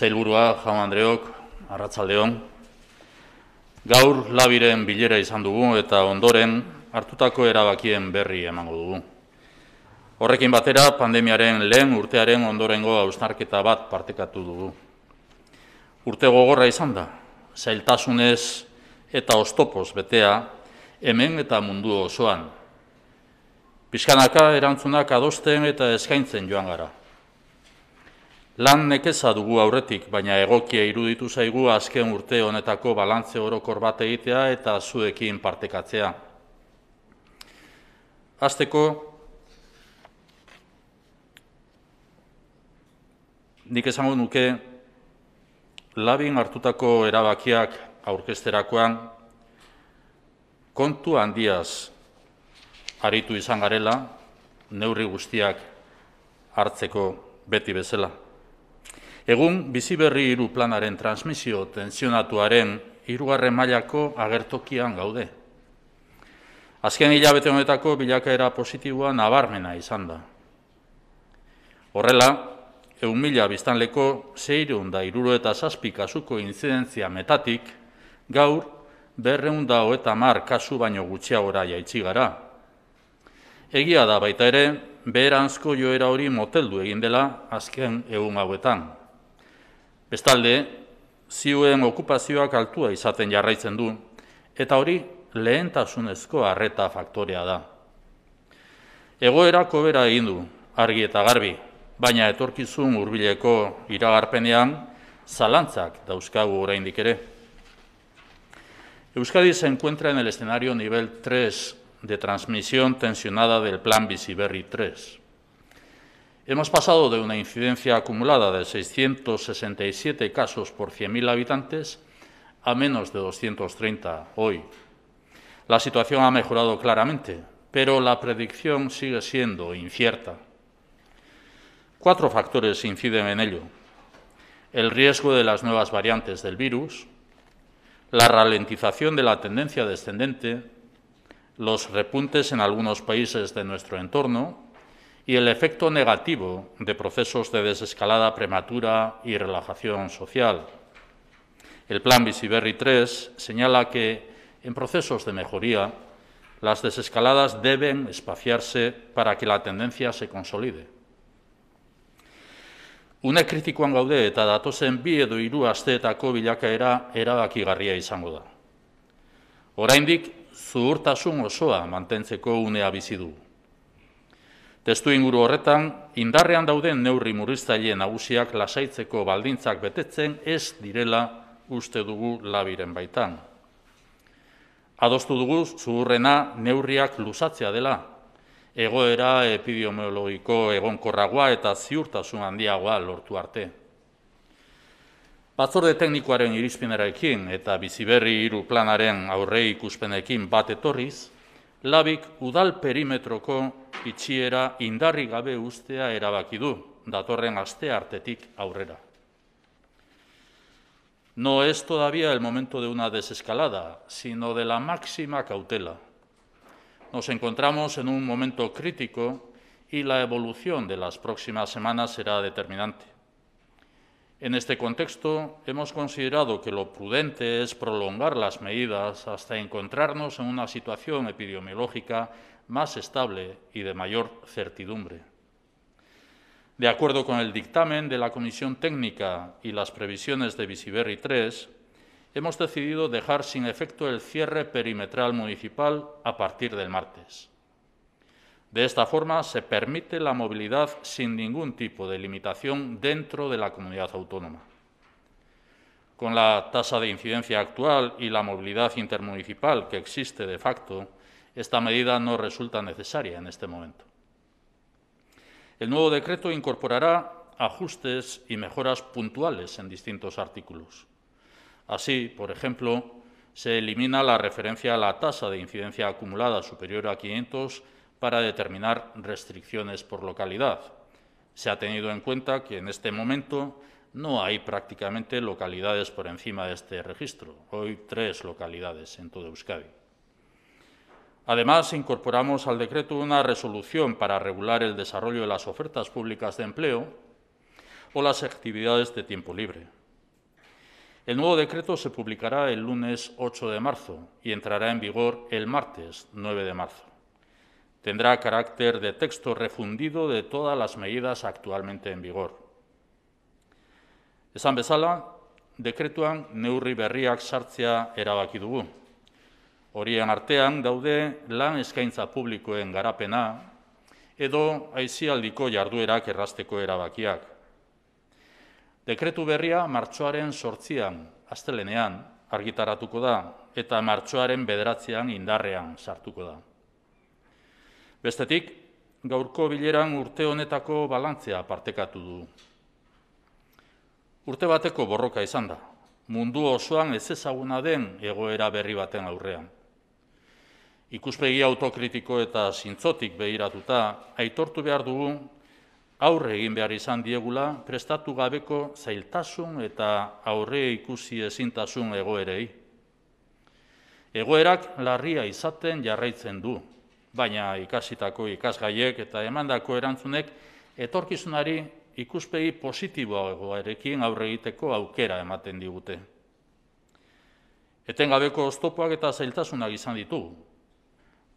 Zailburua, Jaun Andreok, Arratzaldeon. Gaur labiren bilera izan dugu eta ondoren hartutako erabakien berri emango dugu. Horrekin batera, pandemiaren lehen urtearen ondorengo hausnarketa bat partekatu dugu. Urte gogorra izan da, zailtasunez eta ostopoz betea, hemen eta mundu osoan. Pizkanaka erantzunak adosten eta eskaintzen joan gara. Lan nekeza dugu aurretik, baina egokia iruditu zaigu azken urte honetako balantze orokor bat egitea eta zuekin partekatzea. Azteko, nik esango nuke, labin hartutako erabakiak aurkesterakoan, kontu handiaz aritu izan garela, neurri guztiak hartzeko beti bezala. Egun bizi berri hiru planaren transmisio tentsionatuaren hirugarren mailako agertokian gaude. Azken hilabete honetako bilakaera positiboa nabarmena izan da. Horrela, egun mila biztanleko zeireun da iruro eta zazpi kasuko inzidentzia metatik, gaur berreun da hoeta mar kasu baino gutxia horai gara. Egia da baita ere, beheranzko joera hori moteldu egin dela azken egun hauetan. Bestalde, ziuen okupazioak altua izaten jarraitzen du, eta hori lehentasunezko arreta faktorea da. Egoerako kobera egin du, argi eta garbi, baina etorkizun hurbileko iragarpenean zalantzak dauzkagu oraindik ere. Euskadi se encuentra en el escenario nivel 3 de transmisión tensionada del Plan Biziberri 3. Hemos pasado de una incidencia acumulada de 667 casos por 100.000 habitantes a menos de 230 hoy. La situación ha mejorado claramente, pero la predicción sigue siendo incierta. Cuatro factores inciden en ello. El riesgo de las nuevas variantes del virus, la ralentización de la tendencia descendente, los repuntes en algunos países de nuestro entorno y el efecto negativo de procesos de desescalada prematura y relajación social. El Plan Visiberri 3 señala que en procesos de mejoría las desescaladas deben espaciarse para que la tendencia se consolide. Une kritikoan gaude eta datozen bi edo hiru asteetako bilakaera erabakigarria izango da. Oraindik zuhurtasun osoa mantentzeko unea bizi du. Testu inguru horretan, indarrean dauden neurri murriztaile nagusiak lasaitzeko baldintzak betetzen ez direla uste dugu labiren baitan. Adostu dugu zuhurrena neurriak luzatzea dela, egoera epidemiologiko egonkorragoa eta ziurtasun handiagoa lortu arte. Batzorde teknikoaren irizpinerekin eta biziberri hiru planaren aurre ikuspenekin bat etorriz, udal perimetroko itxiera indarri gabe ustea erabaki du, datorren aurrera. No es todavía el momento de una desescalada, sino de la máxima cautela. Nos encontramos en un momento crítico y la evolución de las próximas semanas será determinante. En este contexto, hemos considerado que lo prudente es prolongar las medidas hasta encontrarnos en una situación epidemiológica más estable y de mayor certidumbre. De acuerdo con el dictamen de la Comisión Técnica y las previsiones de Visiberri III, hemos decidido dejar sin efecto el cierre perimetral municipal a partir del martes. De esta forma, se permite la movilidad sin ningún tipo de limitación dentro de la comunidad autónoma. Con la tasa de incidencia actual y la movilidad intermunicipal que existe de facto, esta medida no resulta necesaria en este momento. El nuevo decreto incorporará ajustes y mejoras puntuales en distintos artículos. Así, por ejemplo, se elimina la referencia a la tasa de incidencia acumulada superior a 500 para determinar restricciones por localidad. Se ha tenido en cuenta que en este momento no hay prácticamente localidades por encima de este registro, hoy tres localidades en todo Euskadi. Además, incorporamos al decreto una resolución para regular el desarrollo de las ofertas públicas de empleo o las actividades de tiempo libre. El nuevo decreto se publicará el lunes 8 de marzo y entrará en vigor el martes 9 de marzo. tendrá carácter de texto refundido de todas las medidas actualmente en vigor. Esan bezala, dekretuan neurri berriak sartzea erabaki dugu. Horien artean daude lan eskaintza publikoen garapena edo aizialdiko jarduerak errazteko erabakiak. Dekretu berria martxoaren sortzian, astelenean, argitaratuko da, eta martxoaren bederatzean indarrean sartuko da. Bestetik, gaurko bileran urte honetako balantzea partekatu du. Urte bateko borroka izan da, mundu osoan ez ezaguna den egoera berri baten aurrean. Ikuspegi autokritiko eta zintzotik behiratuta, aitortu behar dugu, aurre egin behar izan diegula prestatu gabeko zailtasun eta aurre ikusi ezintasun egoerei. Egoerak larria izaten jarraitzen du, baina ikasitako ikasgaiek eta emandako erantzunek etorkizunari ikuspegi positiboagoarekin aurre egiteko aukera ematen digute. Etengabeko oztopoak eta zailtasunak izan ditu,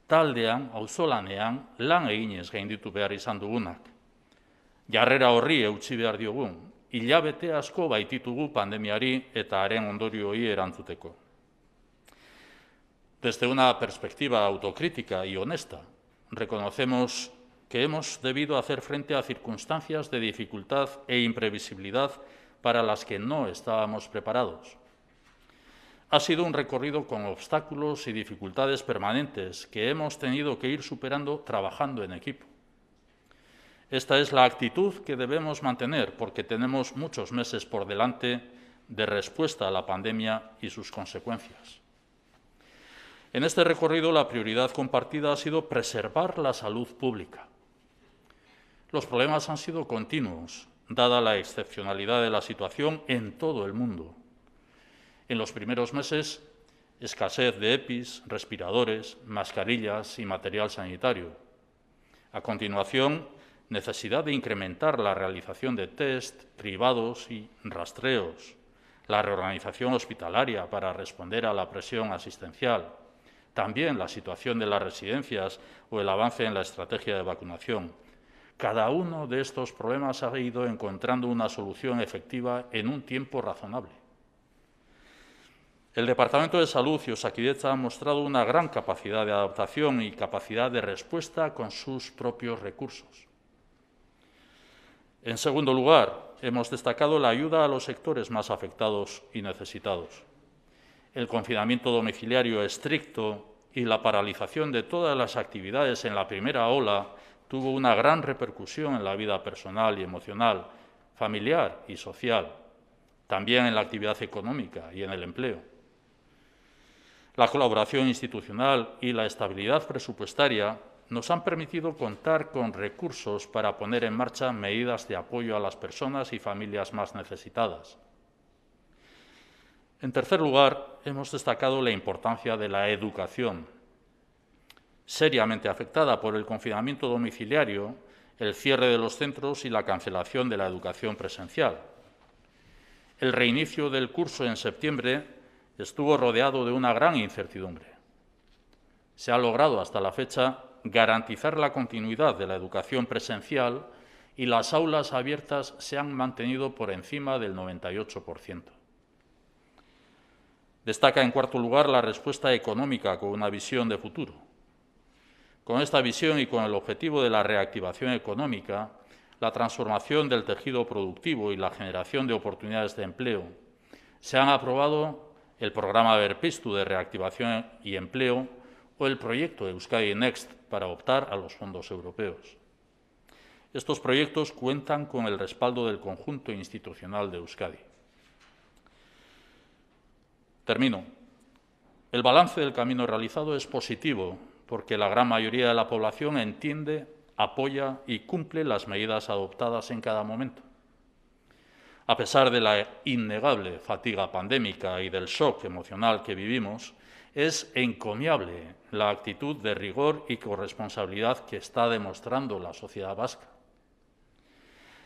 Taldean, auzolanean, lan eginez gainditu behar izan dugunak. Jarrera horri eutxi behar diogun, hilabete asko baititugu pandemiari eta haren ondorioi erantzuteko. Desde una perspectiva autocrítica y honesta, reconocemos que hemos debido hacer frente a circunstancias de dificultad e imprevisibilidad para las que no estábamos preparados. Ha sido un recorrido con obstáculos y dificultades permanentes que hemos tenido que ir superando trabajando en equipo. Esta es la actitud que debemos mantener porque tenemos muchos meses por delante de respuesta a la pandemia y sus consecuencias. En este recorrido la prioridad compartida ha sido preservar la salud pública. Los problemas han sido continuos, dada la excepcionalidad de la situación en todo el mundo. En los primeros meses, escasez de EPIs, respiradores, mascarillas y material sanitario. A continuación, necesidad de incrementar la realización de test, privados y rastreos, la reorganización hospitalaria para responder a la presión asistencial, también la situación de las residencias o el avance en la estrategia de vacunación. Cada uno de estos problemas ha ido encontrando una solución efectiva en un tiempo razonable. El Departamento de Salud y Osaquidetza ha mostrado una gran capacidad de adaptación y capacidad de respuesta con sus propios recursos. En segundo lugar, hemos destacado la ayuda a los sectores más afectados y necesitados el confinamiento domiciliario estricto y la paralización de todas las actividades en la primera ola tuvo una gran repercusión en la vida personal y emocional, familiar y social, también en la actividad económica y en el empleo. La colaboración institucional y la estabilidad presupuestaria nos han permitido contar con recursos para poner en marcha medidas de apoyo a las personas y familias más necesitadas en tercer lugar, hemos destacado la importancia de la educación, seriamente afectada por el confinamiento domiciliario, el cierre de los centros y la cancelación de la educación presencial. El reinicio del curso en septiembre estuvo rodeado de una gran incertidumbre. Se ha logrado hasta la fecha garantizar la continuidad de la educación presencial y las aulas abiertas se han mantenido por encima del 98%. Destaca, en cuarto lugar, la respuesta económica con una visión de futuro. Con esta visión y con el objetivo de la reactivación económica, la transformación del tejido productivo y la generación de oportunidades de empleo, se han aprobado el programa Verpistu de reactivación y empleo o el proyecto Euskadi Next para optar a los fondos europeos. Estos proyectos cuentan con el respaldo del conjunto institucional de Euskadi. Termino. El balance del camino realizado es positivo porque la gran mayoría de la población entiende, apoya y cumple las medidas adoptadas en cada momento. A pesar de la innegable fatiga pandémica y del shock emocional que vivimos, es encomiable la actitud de rigor y corresponsabilidad que está demostrando la sociedad vasca.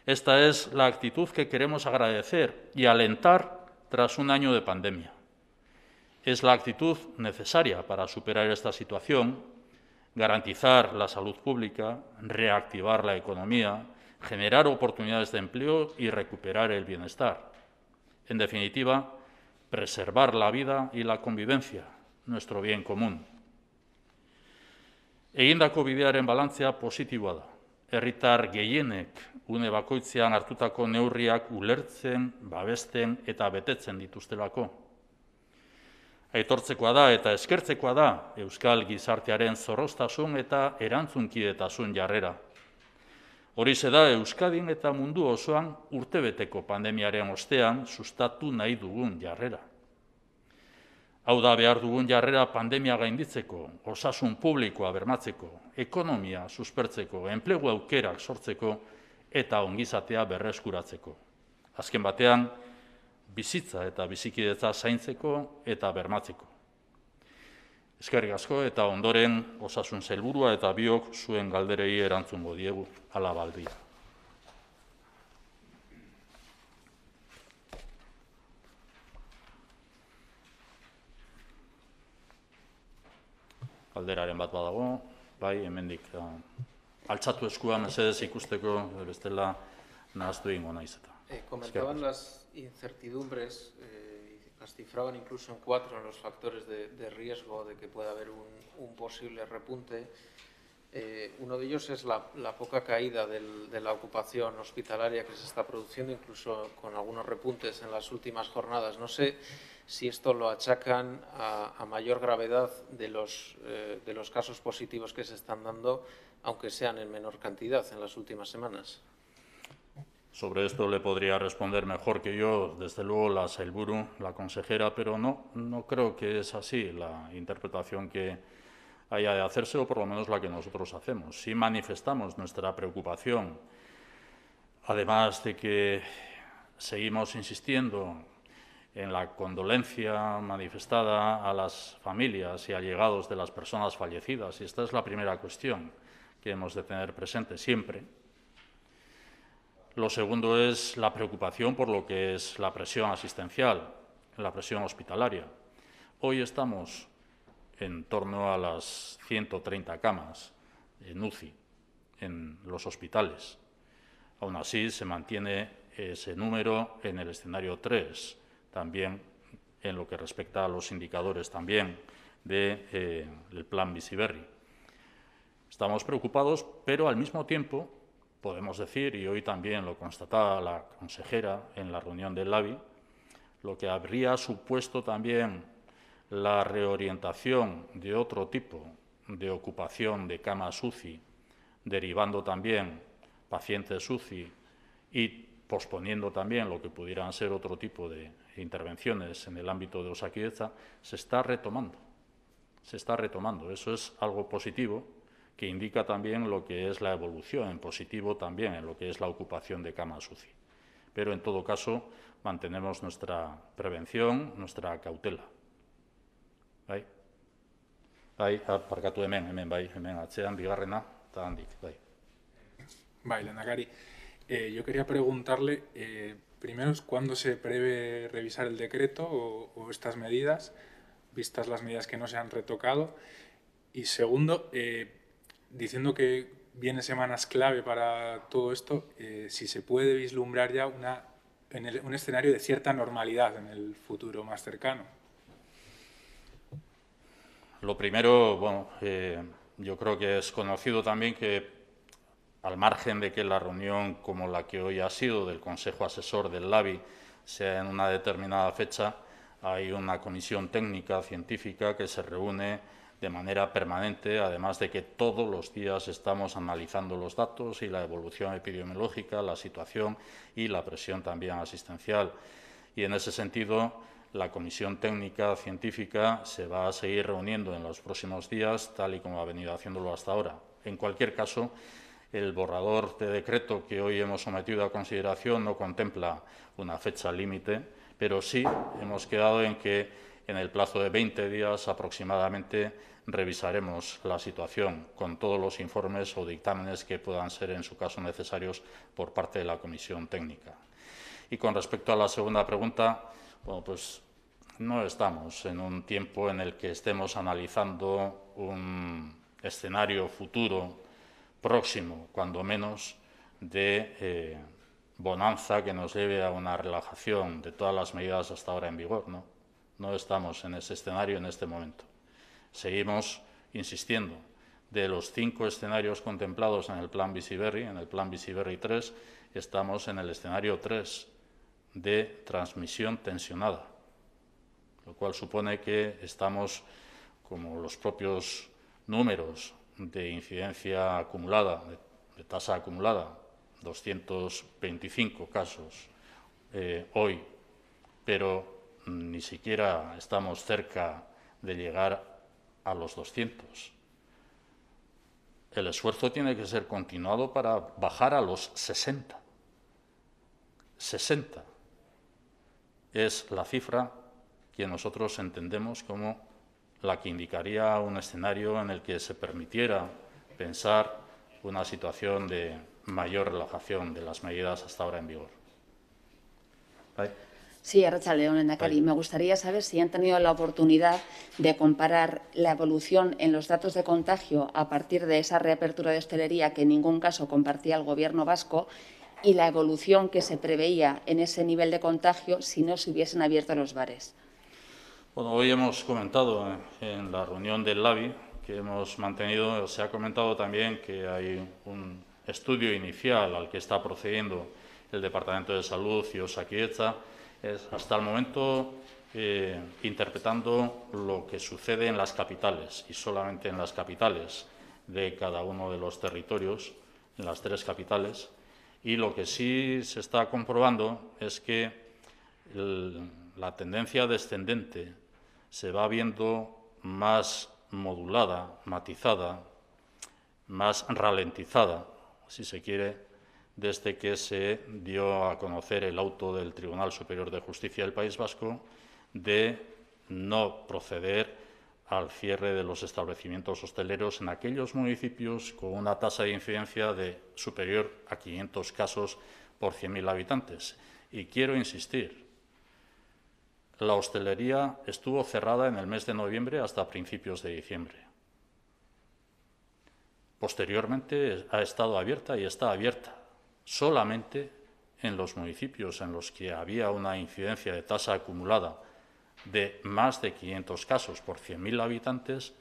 Esta es la actitud que queremos agradecer y alentar tras un año de pandemia. Es la actitud necesaria para superar esta situación, garantizar la salud pública, reactivar la economía, generar oportunidades de empleo y recuperar el bienestar. En definitiva, preservar la vida y la convivencia, nuestro bien común. Egindako bidearen balantzea positiboa da. Herritar gehienek une bakoitzean hartutako neurriak ulertzen, babesten eta betetzen dituztelako. Aitortzekoa da eta eskertzekoa da Euskal gizartearen zorroztasun eta erantzunkidetasun jarrera. Hori da Euskadin eta mundu osoan urtebeteko pandemiaren ostean sustatu nahi dugun jarrera. Hau da behar dugun jarrera pandemia gainditzeko, osasun publikoa bermatzeko, ekonomia suspertzeko, enplegu aukerak sortzeko eta ongizatea berreskuratzeko. Azken batean, bizitza eta bizikidetza zaintzeko eta bermatzeko. Eskerrik asko eta ondoren osasun zelburua eta biok zuen galderei erantzungo diegu alabaldia. Galderaren bat badago, bai, hemendik eh, altzatu eskua mesedez ikusteko bestela nahaztu ingo naiz eta. Eh, comentaban las incertidumbres, eh, las cifraban incluso en cuatro en los factores de, riesgo de que pueda haber un, posible repunte. Eh, uno de ellos es la, poca caída de la ocupación hospitalaria que se está produciendo, incluso con algunos repuntes en las últimas jornadas. No sé si esto lo achacan a, mayor gravedad eh, de los casos positivos que se están dando, aunque sean en menor cantidad en las últimas semanas. Sobre esto le podría responder mejor que yo, desde luego, la Selburu, la consejera, pero no, no creo que es así la interpretación que haya de hacerse, o por lo menos la que nosotros hacemos. Si manifestamos nuestra preocupación, además de que seguimos insistiendo en la condolencia manifestada a las familias y allegados de las personas fallecidas, y esta es la primera cuestión que hemos de tener presente siempre, lo segundo es la preocupación por lo que es la presión asistencial, la presión hospitalaria. Hoy estamos en torno a las 130 camas en UCI, en los hospitales. Aún así, se mantiene ese número en el escenario 3, también en lo que respecta a los indicadores también del de, eh, plan Visiberri. Estamos preocupados, pero al mismo tiempo Podemos decir, y hoy también lo constataba la consejera en la reunión del LABI, lo que habría supuesto también la reorientación de otro tipo de ocupación de camas UCI, derivando también pacientes UCI y posponiendo también lo que pudieran ser otro tipo de intervenciones en el ámbito de osaquideza, se está retomando. Se está retomando. Eso es algo positivo que indica también lo que es la evolución en positivo también en lo que es la ocupación de camas UCI. Pero en todo caso mantenemos nuestra prevención, nuestra cautela. Bai. Bai, parkatu ah, hemen, hemen bai, hemen atzean bigarrena eta handik, bai. Bai, Lanagari. Eh, yo quería preguntarle eh, primero cuándo se prevé revisar el decreto o, o estas medidas, vistas las medidas que no se han retocado. Y segundo, eh, diciendo que vienen semanas clave para todo esto, eh, si se puede vislumbrar ya una, en un escenario de cierta normalidad en el futuro más cercano. Lo primero, bueno, eh, yo creo que es conocido también que al margen de que la reunión como la que hoy ha sido del Consejo Asesor del LABI sea en una determinada fecha, hay una comisión técnica científica que se reúne de manera permanente, además de que todos los días estamos analizando los datos y la evolución epidemiológica, la situación y la presión también asistencial. Y en ese sentido, la Comisión Técnica Científica se va a seguir reuniendo en los próximos días, tal y como ha venido haciéndolo hasta ahora. En cualquier caso, el borrador de decreto que hoy hemos sometido a consideración no contempla una fecha límite, pero sí hemos quedado en que en el plazo de 20 días aproximadamente revisaremos la situación con todos los informes o dictámenes que puedan ser en su caso necesarios por parte de la comisión técnica. Y con respecto a la segunda pregunta, pues no estamos en un tiempo en el que estemos analizando un escenario futuro próximo, cuando menos, de eh, bonanza que nos lleve a una relajación de todas las medidas hasta ahora en vigor, ¿no? No estamos en ese escenario en este momento. Seguimos insistiendo. De los cinco escenarios contemplados en el Plan Visiberri, en el Plan Visiberri 3, estamos en el escenario 3 de transmisión tensionada, lo cual supone que estamos, como los propios números de incidencia acumulada, de, tasa acumulada, 225 casos eh, hoy, pero ni siquiera estamos cerca de llegar a los 200. El esfuerzo tiene que ser continuado para bajar a los 60. 60 es la cifra que nosotros entendemos como la que indicaría un escenario en el que se permitiera pensar una situación de mayor relajación de las medidas hasta ahora en vigor. Sí, León en Acari. Me gustaría saber si han tenido la oportunidad de comparar la evolución en los datos de contagio a partir de esa reapertura de hostelería que en ningún caso compartía el Gobierno vasco y la evolución que se preveía en ese nivel de contagio si no se hubiesen abierto los bares. Bueno, hoy hemos comentado en la reunión del LABI que hemos mantenido, se ha comentado también que hay un estudio inicial al que está procediendo el Departamento de Salud y Osaquieta es hasta el momento eh, interpretando lo que sucede en las capitales y solamente en las capitales de cada uno de los territorios, en las tres capitales. Y lo que sí se está comprobando es que la tendencia descendente se va viendo más modulada, matizada, más ralentizada, si se quiere, desde que se dio a conocer el auto del Tribunal Superior de Justicia del País Vasco de no proceder al cierre de los establecimientos hosteleros en aquellos municipios con una tasa de incidencia de superior a 500 casos por 100.000 habitantes. Y quiero insistir, la hostelería estuvo cerrada en el mes de noviembre hasta principios de diciembre. Posteriormente ha estado abierta y está abierta solamente en los municipios en los que había una incidencia de tasa acumulada de más de 500 casos por 100.000 habitantes,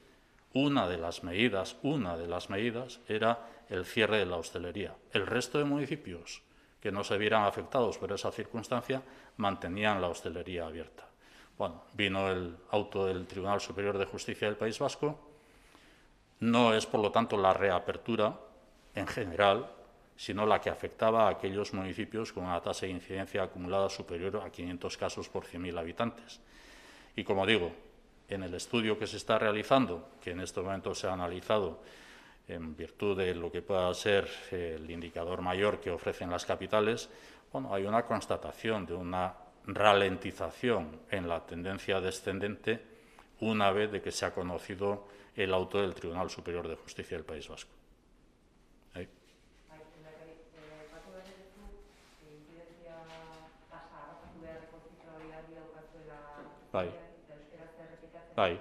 una de las medidas, una de las medidas era el cierre de la hostelería. El resto de municipios que no se vieran afectados por esa circunstancia mantenían la hostelería abierta. Bueno, vino el auto del Tribunal Superior de Justicia del País Vasco. No es, por lo tanto, la reapertura en general sino la que afectaba a aquellos municipios con una tasa de incidencia acumulada superior a 500 casos por 100.000 habitantes. Y como digo, en el estudio que se está realizando, que en este momento se ha analizado en virtud de lo que pueda ser el indicador mayor que ofrecen las capitales, bueno, hay una constatación de una ralentización en la tendencia descendente una vez de que se ha conocido el auto del Tribunal Superior de Justicia del País Vasco. Bai. Bai.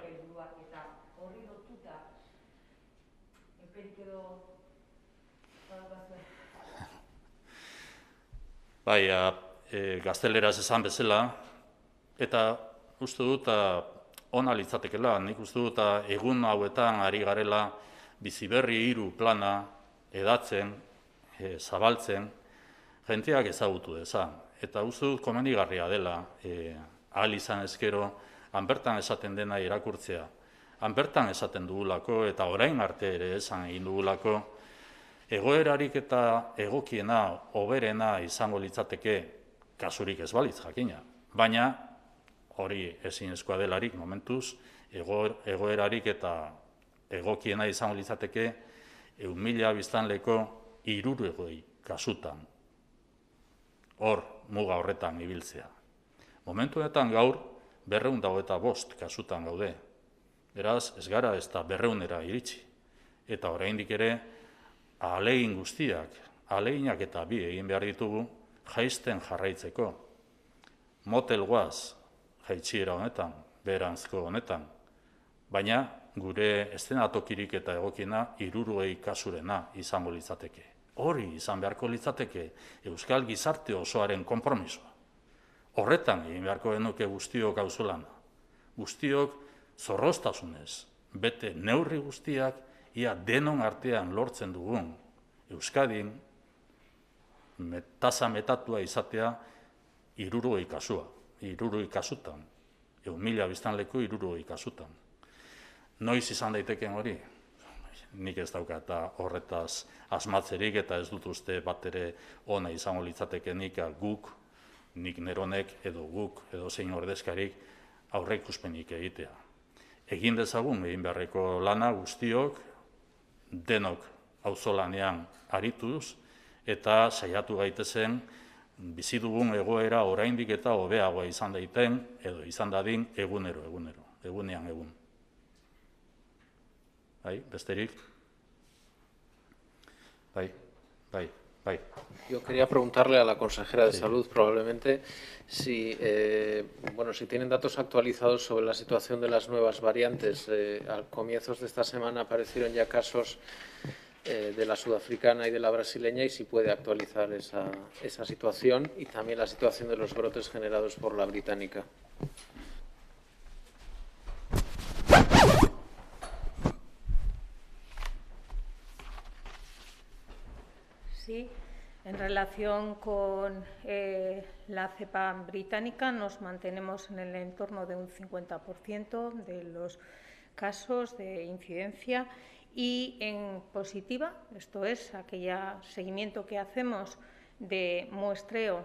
Bai, a, e, gazteleraz esan bezala, eta uste dut, ona litzatekela, nik uste dut, egun hauetan ari garela, bizi berri iru plana edatzen, e, zabaltzen, jenteak ezagutu dezan. Eta uste dut, komendigarria dela, e, ahal izan ezkero, hanbertan esaten dena irakurtzea. Hanbertan esaten dugulako eta orain arte ere esan egin dugulako, egoerarik eta egokiena, oberena izango litzateke, kasurik ez balitz jakina. Baina, hori ezin eskoa delarik momentuz, egoerarik eta egokiena izango litzateke, egun mila biztanleko iruru egoi kasutan. Hor, muga horretan ibiltzea. Momentu honetan gaur, berreun dago eta bost kasutan gaude. Beraz, ez gara ez da berreunera iritsi. Eta oraindik ere, alegin guztiak, aleginak eta bi egin behar ditugu, jaisten jarraitzeko. Motel guaz, jaitsiera honetan, beranzko honetan. Baina, gure estenatokirik eta egokina iruruei kasurena izango litzateke. Hori izan beharko litzateke Euskal Gizarte osoaren konpromisoa horretan egin beharko genuke guztiok auzolan. Guztiok zorroztasunez, bete neurri guztiak, ia denon artean lortzen dugun Euskadin metaza metatua izatea 60 ikasua, 60 ikasutan, egun mila biztan leku 60 ikasutan. Noiz izan daiteken hori? Nik ez dauka eta horretaz asmatzerik eta ez dut uste bat ere ona izango litzatekenik guk nik neronek edo guk edo zein ordezkarik aurre ikuspenik egitea. Egin dezagun egin beharreko lana guztiok denok auzolanean arituz eta saiatu gaite zen bizi dugun egoera oraindik eta hobeagoa izan daiten edo izan dadin egunero egunero egunean egun. Bai, besterik. Bai. Bai. Yo quería preguntarle a la consejera de Salud, probablemente, si, eh, bueno, si tienen datos actualizados sobre la situación de las nuevas variantes. Eh, a comienzos de esta semana aparecieron ya casos eh, de la sudafricana y de la brasileña y si puede actualizar esa, esa situación y también la situación de los brotes generados por la británica. sí, en relación con eh, la cepa británica, nos mantenemos en el entorno de un 50% de los casos de incidencia y en positiva, esto es aquella seguimiento que hacemos de muestreo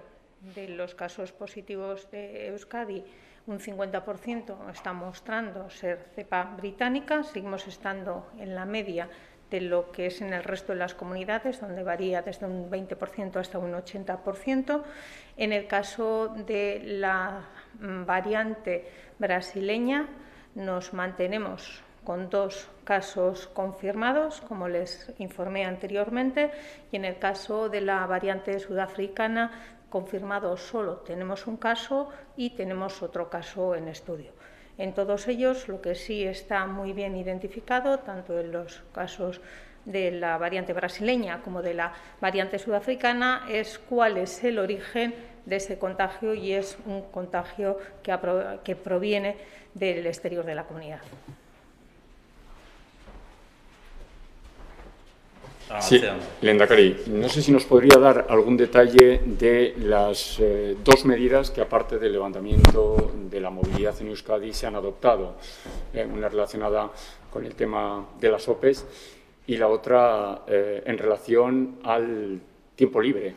de los casos positivos de Euskadi, un 50% está mostrando ser cepa británica, seguimos estando en la media de lo que es en el resto de las comunidades, donde varía desde un 20% hasta un 80%. En el caso de la mm, variante brasileña, nos mantenemos con dos casos confirmados, como les informé anteriormente, y en el caso de la variante sudafricana confirmado solo tenemos un caso y tenemos otro caso en estudio. En todos ellos, lo que sí está muy bien identificado, tanto en los casos de la variante brasileña como de la variante sudafricana, es cuál es el origen de ese contagio y es un contagio que, que proviene del exterior de la comunidad. Ah, sí, Lendakari, no sé si nos podría dar algún detalle de las eh, dos medidas que, aparte del levantamiento de la movilidad en Euskadi, se han adoptado. Eh, una relacionada con el tema de las OPEs y la otra eh, en relación al tiempo libre.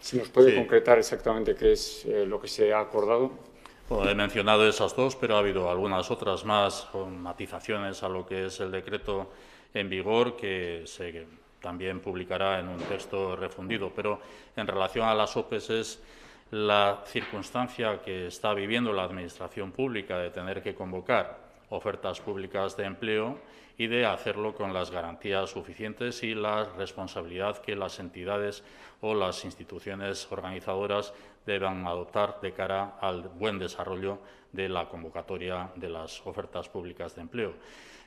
Si nos puede concretar exactamente qué es lo que se ha acordado. Bueno, he mencionado esas dos, pero ha habido algunas otras más con matizaciones a lo que es el decreto en vigor que se también publicará en un texto refundido. Pero en relación a las OPEs es la circunstancia que está viviendo la Administración Pública de tener que convocar ofertas públicas de empleo y de hacerlo con las garantías suficientes y la responsabilidad que las entidades o las instituciones organizadoras deban adoptar de cara al buen desarrollo de la convocatoria de las ofertas públicas de empleo.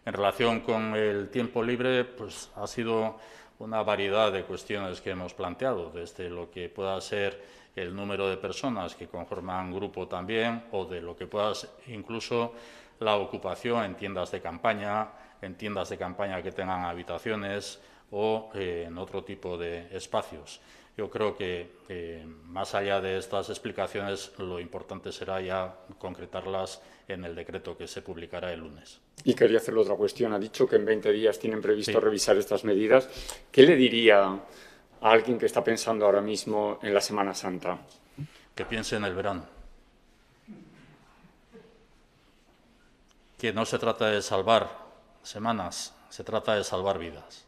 En relación con el tiempo libre, pues ha sido una variedad de cuestiones que hemos planteado, desde lo que pueda ser el número de personas que conforman grupo también, o de lo que pueda ser incluso la ocupación en tiendas de campaña, en tiendas de campaña que tengan habitaciones o eh, en otro tipo de espacios. Yo creo que, eh, más allá de estas explicaciones, lo importante será ya concretarlas en el decreto que se publicará el lunes. Y quería hacerle otra cuestión. Ha dicho que en 20 días tienen previsto revisar estas medidas. ¿Qué le diría a alguien que está pensando ahora mismo en la Semana Santa? Que piense en el verano. Que no se trata de salvar semanas, se trata de salvar vidas.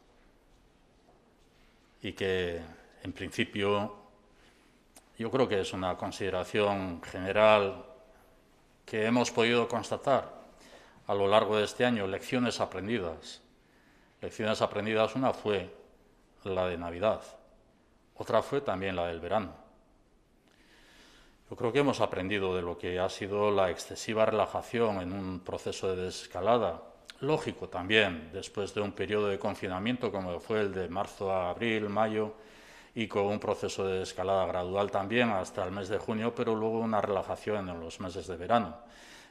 Y que, en principio, yo creo que es una consideración general que hemos podido constatar a lo largo de este año, lecciones aprendidas. Lecciones aprendidas, una fue la de Navidad, otra fue también la del verano. Yo creo que hemos aprendido de lo que ha sido la excesiva relajación en un proceso de desescalada, lógico también, después de un periodo de confinamiento como fue el de marzo a abril, mayo, y con un proceso de escalada gradual también hasta el mes de junio, pero luego una relajación en los meses de verano.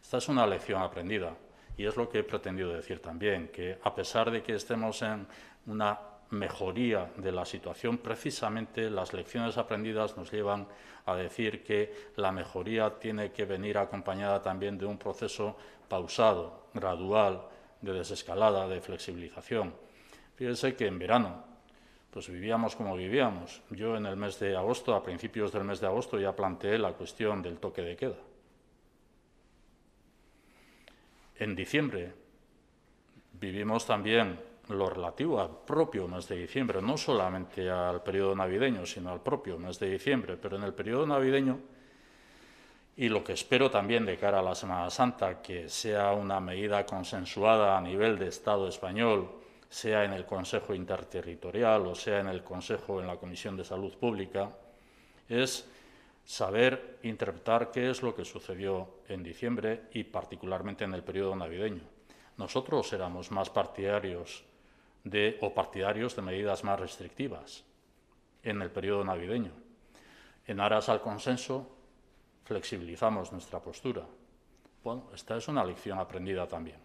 Esta es una lección aprendida. Y es lo que he pretendido decir también, que a pesar de que estemos en una mejoría de la situación, precisamente las lecciones aprendidas nos llevan a decir que la mejoría tiene que venir acompañada también de un proceso pausado, gradual, de desescalada, de flexibilización. Fíjense que en verano pues vivíamos como vivíamos. Yo en el mes de agosto, a principios del mes de agosto, ya planteé la cuestión del toque de queda. En diciembre vivimos también lo relativo al propio mes de diciembre, no solamente al periodo navideño, sino al propio mes de diciembre, pero en el periodo navideño, y lo que espero también de cara a la Semana Santa, que sea una medida consensuada a nivel de Estado español, sea en el Consejo Interterritorial o sea en el Consejo en la Comisión de Salud Pública, es saber interpretar qué es lo que sucedió en diciembre y particularmente en el periodo navideño. Nosotros éramos más partidarios de, o partidarios de medidas más restrictivas en el periodo navideño. En aras al consenso, flexibilizamos nuestra postura. Bueno, esta es una lección aprendida también.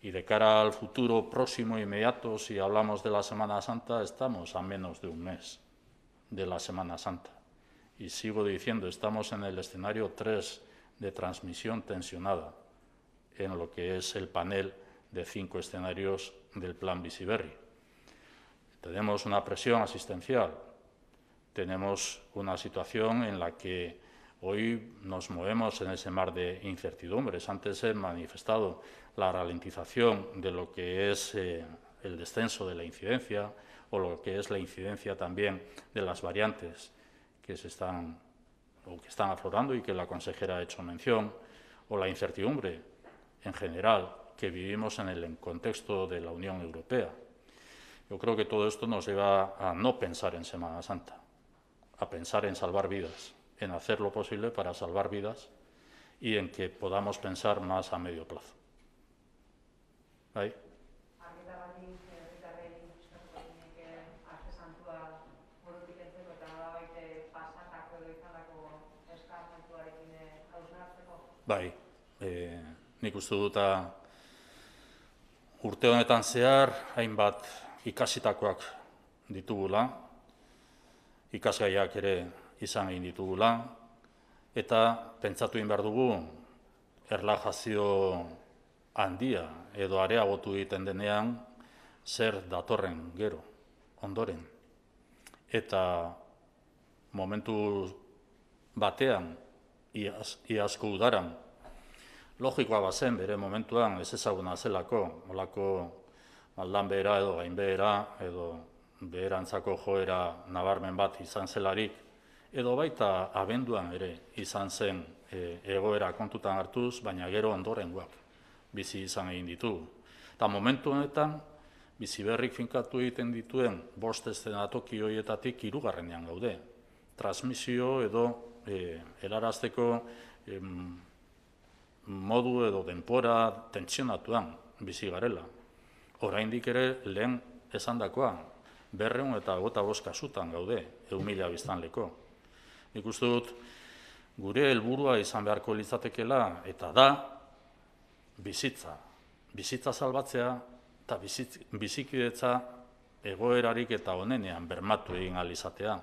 Y de cara al futuro próximo inmediato, si hablamos de la Semana Santa, estamos a menos de un mes de la Semana Santa y sigo diciendo, estamos en el escenario 3 de transmisión tensionada, en lo que es el panel de cinco escenarios del plan Visiberri. Tenemos una presión asistencial, tenemos una situación en la que hoy nos movemos en ese mar de incertidumbres. Antes he manifestado la ralentización de lo que es eh, el descenso de la incidencia o lo que es la incidencia también de las variantes que se están o que están aflorando y que la consejera ha hecho mención, o la incertidumbre en general que vivimos en el contexto de la Unión Europea. Yo creo que todo esto nos lleva a no pensar en Semana Santa, a pensar en salvar vidas, en hacer lo posible para salvar vidas y en que podamos pensar más a medio plazo. ¿Ahí? bai, e, nik uste dut urte honetan zehar hainbat ikasitakoak ditugula, ikasgaiak ere izan egin ditugula, eta pentsatu egin behar dugu erlajazio handia edo areagotu egiten denean zer datorren gero, ondoren. Eta momentu batean iaz, iazko udaran. Logikoa bazen bere momentuan ez ezaguna zelako, olako aldan behera edo gain behera, edo beherantzako joera nabarmen bat izan zelarik, edo baita abenduan ere izan zen e, egoera kontutan hartuz, baina gero ondorengoak bizi izan egin ditu. Eta momentu honetan, bizi berrik finkatu egiten dituen bostezen atoki horietatik irugarrenean gaude. Transmisio edo e, eh, erarazteko modu edo denpora tentsionatuan bizi garela. Oraindik ere lehen esandakoa berreun eta gota boska zutan gaude, eumila biztan leko. Nik uste dut, gure helburua izan beharko litzatekela, eta da, bizitza. Bizitza salbatzea, eta bizikidetza egoerarik eta onenean bermatu egin alizatea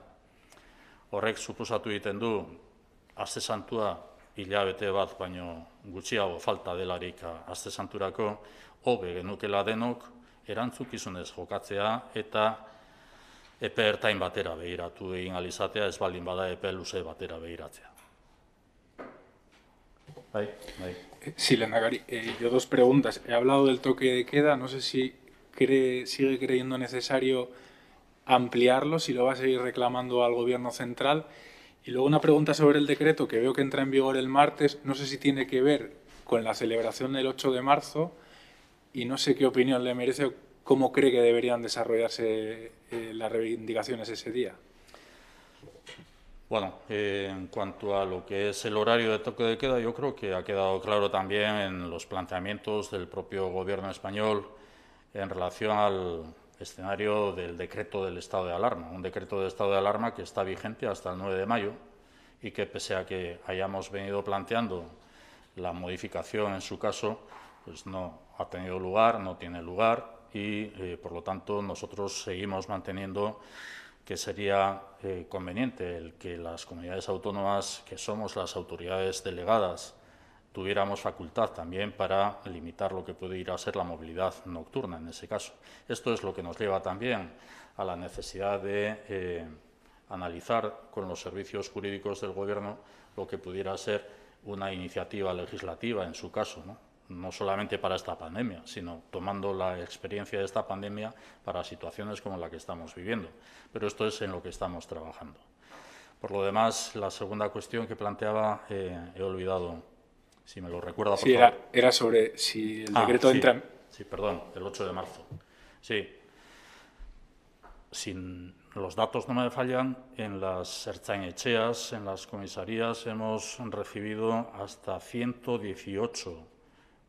horrek suposatu egiten du aste santua hilabete bat baino gutxiago falta delarik aste santurako hobe genukela denok erantzukizunez jokatzea eta epe ertain batera behiratu egin alizatea, ez baldin bada epe luze batera behiratzea. Bai, bai. Sí, eh, yo dos preguntas. He hablado del toque de queda, no sé si cree, sigue creyendo necesario ampliarlo, si lo va a seguir reclamando al Gobierno central. Y luego una pregunta sobre el decreto que veo que entra en vigor el martes. No sé si tiene que ver con la celebración del 8 de marzo y no sé qué opinión le merece cómo cree que deberían desarrollarse eh, las reivindicaciones ese día. Bueno, eh, en cuanto a lo que es el horario de toque de queda, yo creo que ha quedado claro también en los planteamientos del propio Gobierno español en relación al, escenario del decreto del estado de alarma, un decreto de estado de alarma que está vigente hasta el 9 de mayo y que, pese a que hayamos venido planteando la modificación en su caso, pues no ha tenido lugar, no tiene lugar y, eh, por lo tanto, nosotros seguimos manteniendo que sería eh, conveniente el que las comunidades autónomas, que somos las autoridades delegadas tuviéramos facultad también para limitar lo que puede ir a ser la movilidad nocturna en ese caso. Esto es lo que nos lleva también a la necesidad de eh, analizar con los servicios jurídicos del Gobierno lo que pudiera ser una iniciativa legislativa en su caso, ¿no? solamente para esta pandemia, sino tomando la experiencia de esta pandemia para situaciones como la que estamos viviendo. Pero esto es en lo que estamos trabajando. Por lo demás, la segunda cuestión que planteaba eh, he olvidado si me lo recuerda, por favor. Era, era, sobre si el ah, decreto ah, sí, Sí, perdón, el 8 de marzo. Sí. Sin los datos no me fallan, en las ertzain en las comisarías, hemos recibido hasta 118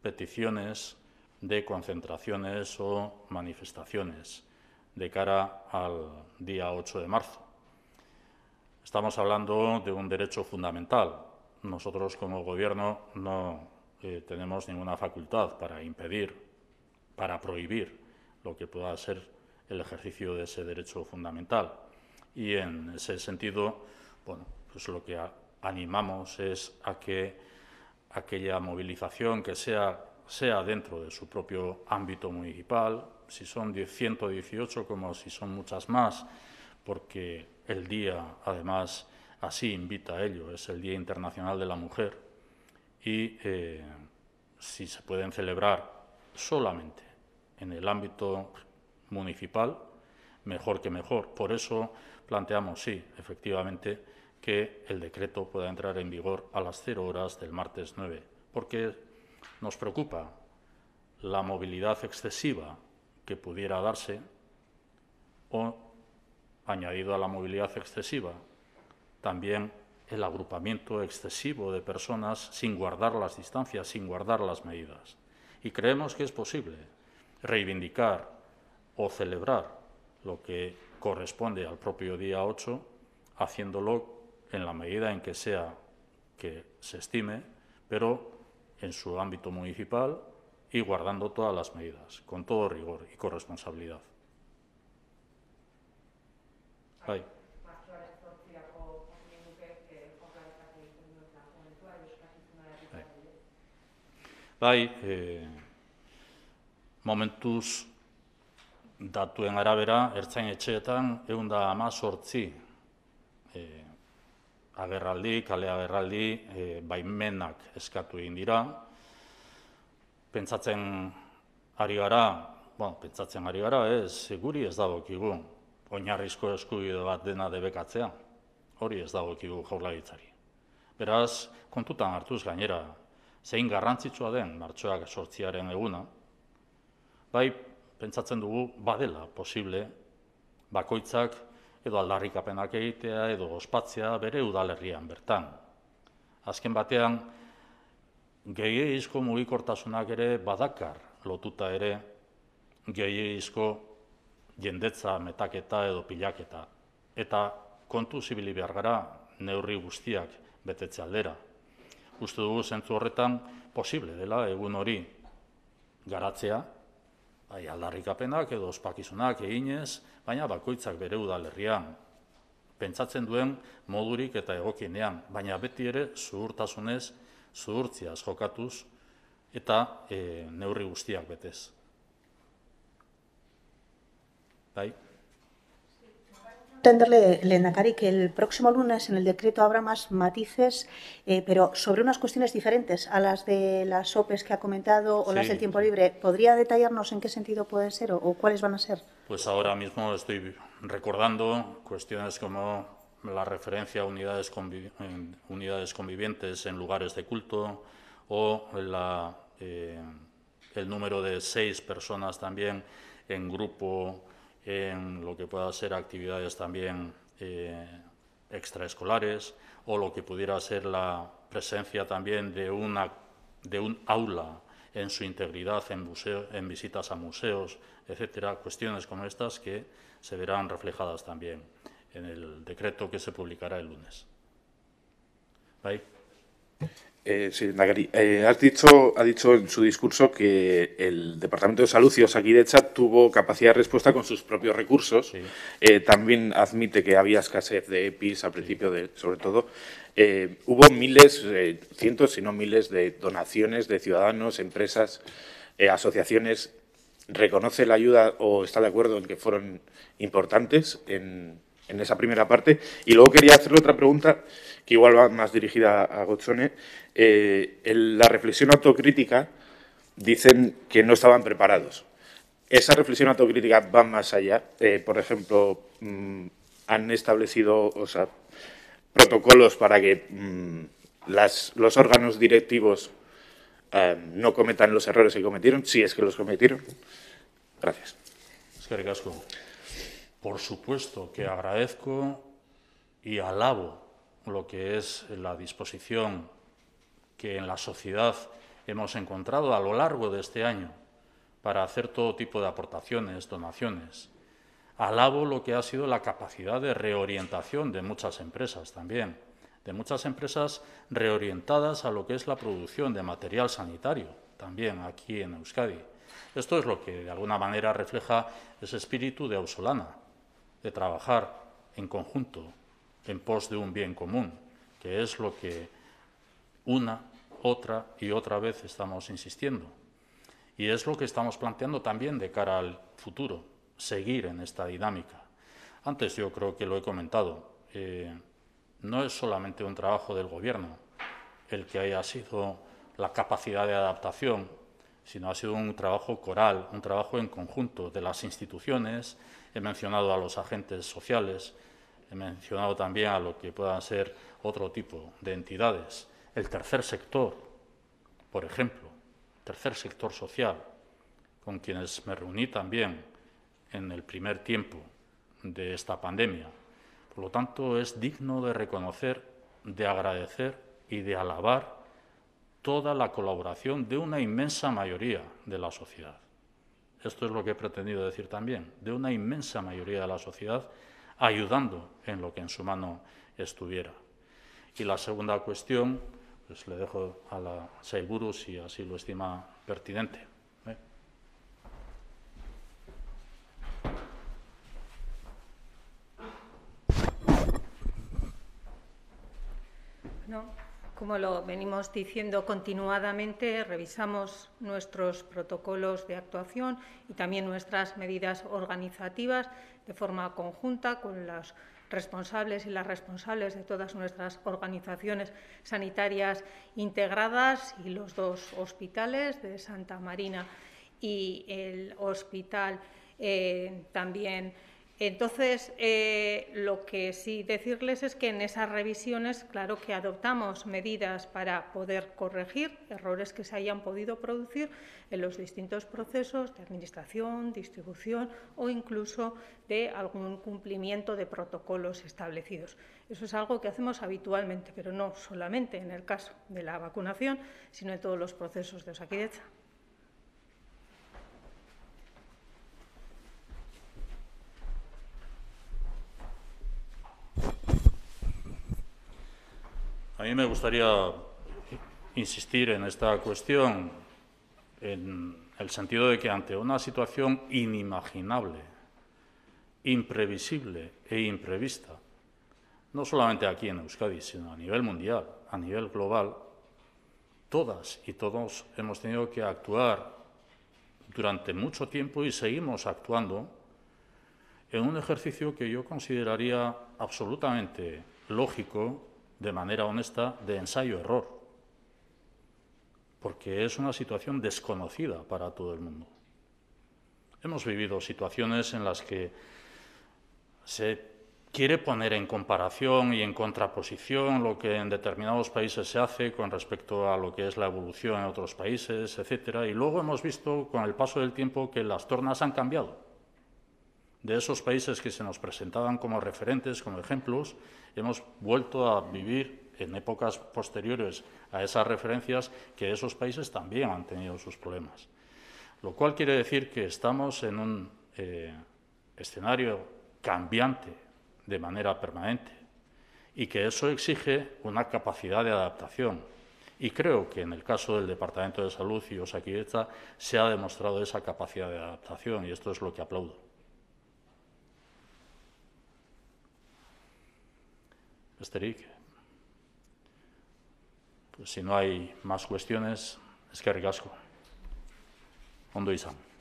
peticiones de concentraciones o manifestaciones de cara al día 8 de marzo. Estamos hablando de un derecho fundamental, nosotros como Gobierno no eh, tenemos ninguna facultad para impedir, para prohibir lo que pueda ser el ejercicio de ese derecho fundamental. Y en ese sentido, bueno, pues lo que animamos es a que aquella movilización que sea, sea dentro de su propio ámbito municipal, si son 118 como si son muchas más, porque el día, además, así invita a ello. Es el Día Internacional de la Mujer y eh, si se pueden celebrar solamente en el ámbito municipal, mejor que mejor. Por eso planteamos, sí, efectivamente, que el decreto pueda entrar en vigor a las 0 horas del martes 9, porque nos preocupa la movilidad excesiva que pudiera darse o, añadido a la movilidad excesiva, también el agrupamiento excesivo de personas sin guardar las distancias, sin guardar las medidas. Y creemos que es posible reivindicar o celebrar lo que corresponde al propio día 8, haciéndolo en la medida en que sea que se estime, pero en su ámbito municipal y guardando todas las medidas, con todo rigor y corresponsabilidad. Bai, e, momentuz datuen arabera, ertzain etxeetan, egun da ama sortzi eh, agerraldi, kale agerraldi, e, baimenak eskatu egin dira. Pentsatzen ari gara, pentsatzen ari gara, ez, guri ez dagokigu, oinarrizko eskubide bat dena debekatzea, hori ez dagokigu jaurlagitzari. Beraz, kontutan hartuz gainera, zein garrantzitsua den martxoak sortziaren eguna, bai, pentsatzen dugu, badela posible, bakoitzak edo aldarrikapenak egitea edo ospatzea bere udalerrian bertan. Azken batean, gehiagizko mugikortasunak ere badakar lotuta ere gehiagizko jendetza, metaketa edo pilaketa. Eta kontu behar gara neurri guztiak betetze aldera uste dugu zentzu horretan posible dela egun hori garatzea, bai aldarrikapenak edo ospakizunak eginez, baina bakoitzak bere udalerrian pentsatzen duen modurik eta egokienean, baina beti ere zuhurtasunez, zuhurtziaz jokatuz eta e, neurri guztiak betez. Bai, entenderle, Lenacari, que el próximo lunes en el decreto habrá más matices, eh, pero sobre unas cuestiones diferentes a las de las OPEs que ha comentado o las del tiempo libre. ¿Podría detallarnos en qué sentido puede ser o, cuáles van a ser? Pues ahora mismo estoy recordando cuestiones como la referencia a unidades, unidades convivientes en lugares de culto o la, eh, el número de seis personas también en grupo en lo que pueda ser actividades también eh, extraescolares o lo que pudiera ser la presencia también de, una, de un aula en su integridad en, museo, en visitas a museos, etcétera, cuestiones como estas que se verán reflejadas también en el decreto que se publicará el lunes. Bye. Eh, sí, Nagari, eh, has dicho, ha dicho en su discurso que el Departamento de aquí de Osakidecha tuvo capacidad de respuesta con sus propios recursos. Eh, también admite que había escasez de EPIs al principio, de, sobre todo. hubo miles, cientos, si no miles, de donaciones de ciudadanos, empresas, asociaciones. ¿Reconoce la ayuda o está de acuerdo en que fueron importantes en, en esa primera parte. Y luego quería hacerle otra pregunta, que igual va más dirigida a Gozzone. en eh, la reflexión autocrítica dicen que no estaban preparados. ¿Esa reflexión autocrítica va más allá? Eh, por ejemplo, mm, han establecido o protocolos para que mm, las, los órganos directivos eh, no cometan los errores que cometieron, si es que los cometieron. Gracias. Es por supuesto que agradezco y alabo lo que es la disposición que en la sociedad hemos encontrado a lo largo de este año para hacer todo tipo de aportaciones, donaciones. Alabo lo que ha sido la capacidad de reorientación de muchas empresas también, de muchas empresas reorientadas a lo que es la producción de material sanitario, también aquí en Euskadi. Esto es lo que de alguna manera refleja ese espíritu de Ausolana, de trabajar en conjunto en pos de un bien común, que es lo que una, otra y otra vez estamos insistiendo. Y es lo que estamos planteando también de cara al futuro, seguir en esta dinámica. Antes yo creo que lo he comentado, eh, no es solamente un trabajo del Gobierno el que haya sido la capacidad de adaptación, sino ha sido un trabajo coral, un trabajo en conjunto de las instituciones, He mencionado a los agentes sociales, he mencionado también a lo que puedan ser otro tipo de entidades, el tercer sector, por ejemplo, tercer sector social, con quienes me reuní también en el primer tiempo de esta pandemia. Por lo tanto, es digno de reconocer, de agradecer y de alabar toda la colaboración de una inmensa mayoría de la sociedad esto es lo que he pretendido decir también, de una inmensa mayoría de la sociedad ayudando en lo que en su mano estuviera. Y la segunda cuestión, pues le dejo a la Saiburu si así lo estima pertinente. ¿eh? No como lo venimos diciendo continuadamente, revisamos nuestros protocolos de actuación y también nuestras medidas organizativas de forma conjunta con los responsables y las responsables de todas nuestras organizaciones sanitarias integradas y los dos hospitales de Santa Marina y el hospital eh, también entonces, eh, lo que sí decirles es que en esas revisiones, claro que adoptamos medidas para poder corregir errores que se hayan podido producir en los distintos procesos de administración, distribución o incluso de algún cumplimiento de protocolos establecidos. Eso es algo que hacemos habitualmente, pero no solamente en el caso de la vacunación, sino en todos los procesos de Osaquidecha. A mí me gustaría insistir en esta cuestión en el sentido de que ante una situación inimaginable, imprevisible e imprevista, no solamente aquí en Euskadi, sino a nivel mundial, a nivel global, todas y todos hemos tenido que actuar durante mucho tiempo y seguimos actuando en un ejercicio que yo consideraría absolutamente lógico de manera honesta de ensayo-error, porque es una situación desconocida para todo el mundo. Hemos vivido situaciones en las que se quiere poner en comparación y en contraposición lo que en determinados países se hace con respecto a lo que es la evolución en otros países, etcétera, y luego hemos visto con el paso del tiempo que las tornas han cambiado de esos países que se nos presentaban como referentes, como ejemplos, hemos vuelto a vivir en épocas posteriores a esas referencias que esos países también han tenido sus problemas. Lo cual quiere decir que estamos en un eh, escenario cambiante de manera permanente y que eso exige una capacidad de adaptación. Y creo que en el caso del Departamento de Salud y Osaquieta se ha demostrado esa capacidad de adaptación y esto es lo que aplaudo. besterik. Pues si no hay más cuestiones, eskerrik asko. Ondo izan.